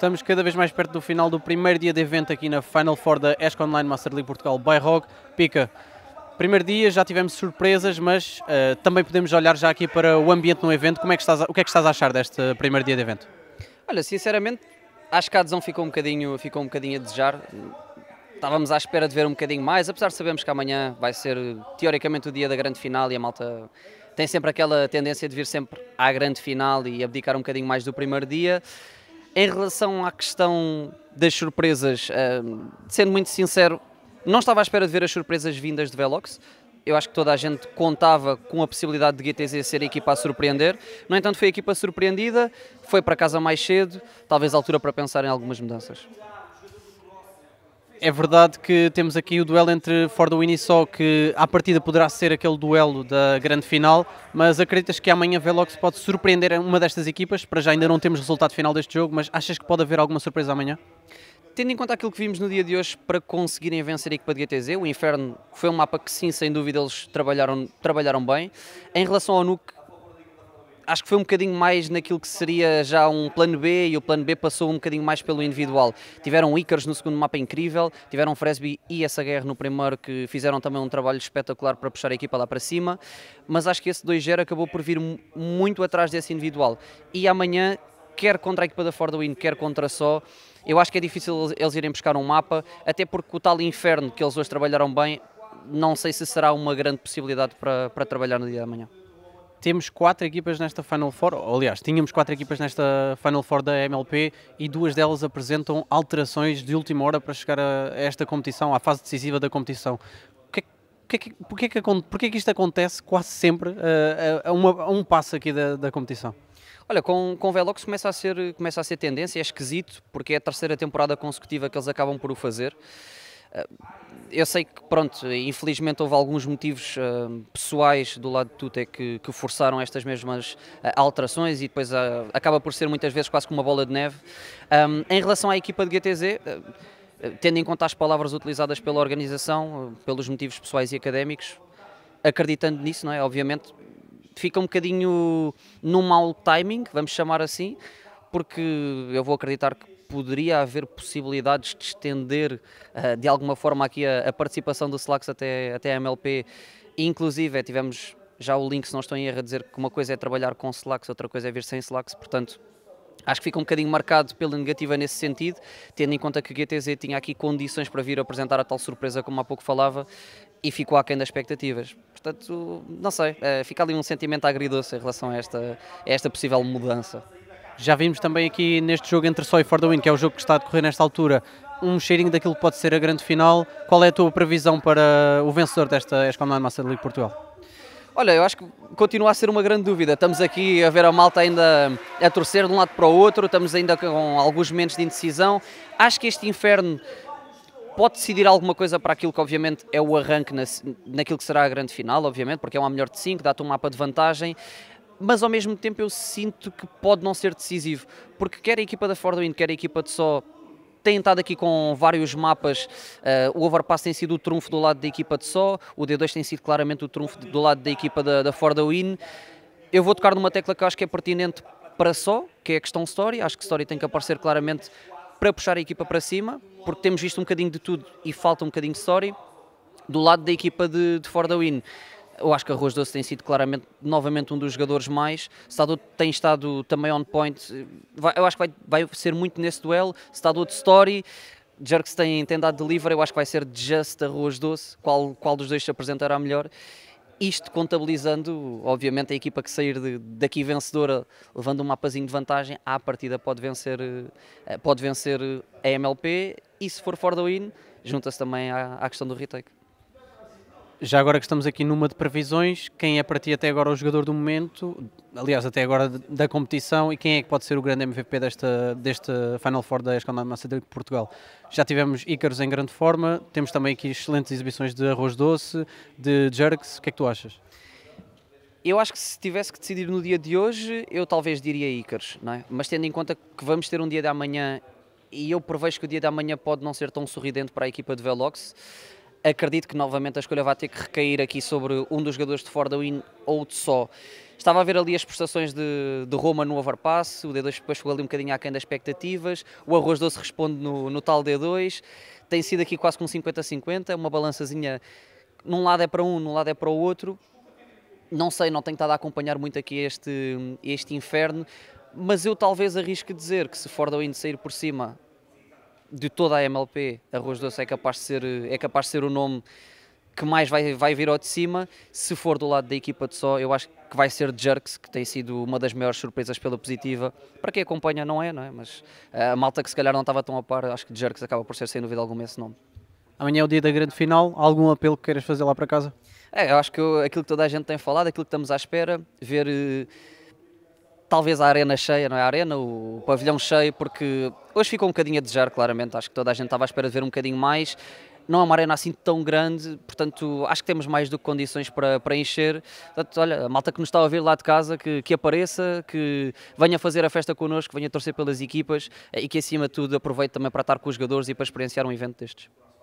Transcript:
Estamos cada vez mais perto do final do primeiro dia de evento aqui na Final Four da ESC Online Master League Portugal by Rogue. Pica, primeiro dia já tivemos surpresas, mas uh, também podemos olhar já aqui para o ambiente no evento. Como é que estás, o que é que estás a achar deste primeiro dia de evento? Olha, sinceramente, acho que a adesão ficou um bocadinho, ficou um bocadinho a desejar. Estávamos à espera de ver um bocadinho mais, apesar de sabermos que amanhã vai ser teoricamente o dia da grande final e a malta tem sempre aquela tendência de vir sempre à grande final e abdicar um bocadinho mais do primeiro dia. Em relação à questão das surpresas, uh, sendo muito sincero, não estava à espera de ver as surpresas vindas de Velox. Eu acho que toda a gente contava com a possibilidade de GTZ ser a equipa a surpreender. No entanto, foi a equipa surpreendida, foi para casa mais cedo, talvez a altura para pensar em algumas mudanças. É verdade que temos aqui o duelo entre Ford e só que à partida poderá ser aquele duelo da grande final, mas acreditas que amanhã Velox pode surpreender uma destas equipas? Para já ainda não temos resultado final deste jogo, mas achas que pode haver alguma surpresa amanhã? Tendo em conta aquilo que vimos no dia de hoje para conseguirem vencer a equipa de GTZ, o Inferno foi um mapa que sim, sem dúvida, eles trabalharam, trabalharam bem. Em relação ao Nuke, acho que foi um bocadinho mais naquilo que seria já um plano B e o plano B passou um bocadinho mais pelo individual. Tiveram Icarus no segundo mapa incrível, tiveram Fresby e essa guerra no primeiro que fizeram também um trabalho espetacular para puxar a equipa lá para cima, mas acho que esse 2-0 acabou por vir muito atrás desse individual. E amanhã, quer contra a equipa da Ford Win, quer contra só, eu acho que é difícil eles irem buscar um mapa, até porque o tal inferno que eles hoje trabalharam bem, não sei se será uma grande possibilidade para, para trabalhar no dia de amanhã temos quatro equipas nesta Final Four, aliás, tínhamos quatro equipas nesta Final Four da MLP e duas delas apresentam alterações de última hora para chegar a esta competição, à fase decisiva da competição. por é é porquê, que, porquê que isto acontece quase sempre a, eh, eh, a, uma, a um passo aqui da, da competição? Olha, com, com o Velox começa a, ser, começa a ser tendência, é esquisito, porque é a terceira temporada consecutiva que eles acabam por o fazer. Eh, eu sei que, pronto, infelizmente houve alguns motivos uh, pessoais do lado de Tuta que, que forçaram estas mesmas uh, alterações e depois uh, acaba por ser muitas vezes quase como uma bola de neve. Um, em relação à equipa de GTZ, tendo em conta as palavras utilizadas pela organização, pelos motivos pessoais e académicos, acreditando nisso, não é? Obviamente, fica um bocadinho num mau timing, vamos chamar assim, porque eu vou acreditar que poderia haver possibilidades de estender uh, de alguma forma aqui a, a, participação do Slacks até, até a MLP. Inclusive, é, tivemos já o link, se não estou em erro, a dizer que uma coisa é trabalhar com Slacks, outra coisa é vir sem Slacks, portanto. Acho que fica um bocadinho marcado pela negativa nesse sentido, tendo em conta que o GTZ tinha aqui condições para vir apresentar a tal surpresa como há pouco falava e ficou aquém das expectativas. Portanto, não sei, eh, fica ali um sentimento agridoce em relação a esta, a esta possível mudança. Já vimos também aqui neste jogo entre Só e For the Win, que é o jogo que está a decorrer nesta altura, um cheirinho daquilo que pode ser a grande final. Qual é a tua previsão para o vencedor desta Escola Online Master League Portugal? Olha, eu acho que continua a ser uma grande dúvida. Estamos aqui a ver a malta ainda a torcer de um lado para o outro, estamos ainda com alguns momentos de indecisão. Acho que este inferno pode decidir alguma coisa para aquilo que obviamente é o arranque na, naquilo que será a grande final, obviamente, porque é uma melhor de 5, dá-te um mapa de vantagem mas ao mesmo tempo eu sinto que pode não ser decisivo, porque quer a equipa da Ford quer a equipa de Só têm estado aqui com vários mapas. Uh, o overpass tem sido o trunfo do lado da equipa de Só, o D2 tem sido claramente o trunfo do lado da equipa da, da Ford Win. Eu vou tocar numa tecla que acho que é pertinente para Só, que é a questão Story. Acho que Story tem que aparecer claramente para puxar a equipa para cima, porque temos visto um bocadinho de tudo e falta um bocadinho de Story. Do lado da equipa de, de Ford Win eu acho que Arroz Doce tem sido claramente novamente um dos jogadores mais. outro tem estado também on point. Vai, eu acho que vai, vai ser muito nesse duelo. outro Story. Jerks tem, tem dado delivery, eu acho que vai ser just arroz doce, qual, qual dos dois se apresentará melhor. Isto contabilizando, obviamente, a equipa que sair de, daqui vencedora, levando um mapazinho de vantagem, à partida pode vencer, eh, pode vencer eh, a MLP e se for for the win, junta-se também à, à questão do retake. Já agora que estamos aqui numa de previsões, quem é para ti até agora o jogador do momento, aliás, até agora da competição, e quem é que pode ser o grande MVP desta, deste Final Four da Escola Massa de Portugal? Já tivemos Ícaros em grande forma, temos também aqui excelentes exibições de arroz doce, de jerks, o que é que tu achas? Eu acho que se tivesse que decidir no dia de hoje, eu talvez diria Ícaros, não é? mas tendo em conta que vamos ter um dia de amanhã e eu prevejo que o dia de amanhã pode não ser tão sorridente para a equipa de Velox, Acredito que novamente a escolha vai ter que recair aqui sobre um dos jogadores de Ford Win ou de só. Estava a ver ali as prestações de, de Roma no overpass, o D2 depois chegou ali um bocadinho aquém das expectativas, o Arroz Doce responde no, no tal D2, tem sido aqui quase com 50-50, uma balançazinha, num lado é para um, num lado é para o outro. Não sei, não tenho estado a acompanhar muito aqui este, este inferno, mas eu talvez arrisque dizer que se Ford Wind sair por cima de toda a MLP, Arroz Doce é capaz de ser, é capaz de ser o nome que mais vai, vai vir ao de cima. Se for do lado da equipa de só, eu acho que vai ser Jerks, que tem sido uma das maiores surpresas pela positiva. Para quem acompanha, não é, não é? Mas eh, a malta que se calhar não estava tão a par, acho que Jerks acaba por ser sem dúvida alguma esse nome. Amanhã é o dia da grande final. Algum apelo que queiras fazer lá para casa? É, eu acho que eu, aquilo que toda a gente tem falado, aquilo que estamos à espera, ver. Uh, talvez a arena cheia, não é? A arena, o pavilhão cheio, porque hoje ficou um bocadinho a desejar, claramente. Acho que toda a gente estava à espera de ver um bocadinho mais. Não é uma arena assim tão grande, portanto, acho que temos mais do que condições para, para encher. Portanto, olha, a malta que nos está a ouvir lá de casa, que, que apareça, que venha fazer a festa connosco, venha torcer pelas equipas eh, e que, acima de tudo, aproveite também para estar com os jogadores e para experienciar um evento destes.